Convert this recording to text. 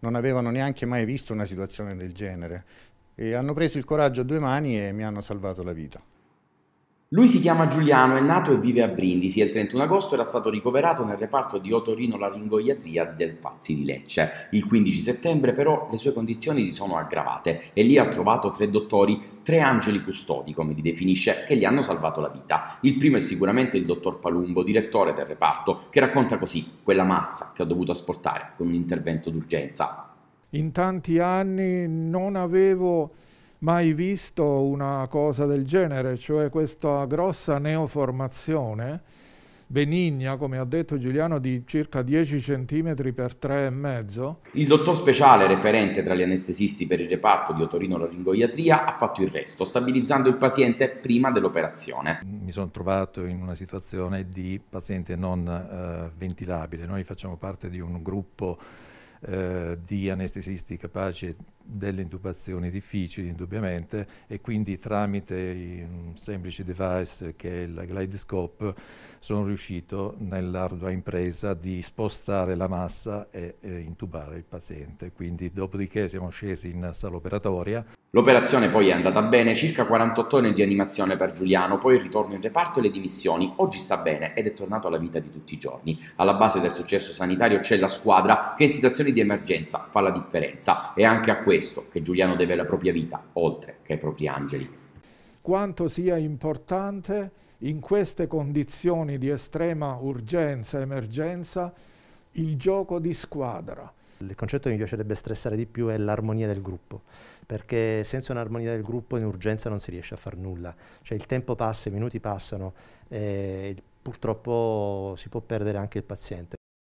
non avevano neanche mai visto una situazione del genere e hanno preso il coraggio a due mani e mi hanno salvato la vita. Lui si chiama Giuliano, è nato e vive a Brindisi il 31 agosto era stato ricoverato nel reparto di Otorino otorinolaringoiatria del Fazzi di Lecce. Il 15 settembre però le sue condizioni si sono aggravate e lì ha trovato tre dottori, tre angeli custodi come li definisce, che gli hanno salvato la vita. Il primo è sicuramente il dottor Palumbo, direttore del reparto, che racconta così quella massa che ho dovuto asportare con un intervento d'urgenza. In tanti anni non avevo mai visto una cosa del genere, cioè questa grossa neoformazione benigna, come ha detto Giuliano, di circa 10 cm x 3,5. Il dottor speciale referente tra gli anestesisti per il reparto di otorino-laringoiatria ha fatto il resto, stabilizzando il paziente prima dell'operazione. Mi sono trovato in una situazione di paziente non eh, ventilabile. Noi facciamo parte di un gruppo eh, di anestesisti capaci delle intubazioni difficili indubbiamente e quindi tramite un semplice device che è il glidescope sono riuscito nell'ardua impresa di spostare la massa e, e intubare il paziente. Quindi dopodiché siamo scesi in sala operatoria. L'operazione poi è andata bene, circa 48 ore di animazione per Giuliano, poi il ritorno in reparto e le dimissioni. Oggi sta bene ed è tornato alla vita di tutti i giorni. Alla base del successo sanitario c'è la squadra che in situazioni di emergenza fa la differenza. È anche a questo che Giuliano deve la propria vita, oltre che ai propri angeli. Quanto sia importante in queste condizioni di estrema urgenza, e emergenza, il gioco di squadra. Il concetto che mi piacerebbe stressare di più è l'armonia del gruppo, perché senza un'armonia del gruppo in urgenza non si riesce a fare nulla, cioè il tempo passa, i minuti passano e purtroppo si può perdere anche il paziente.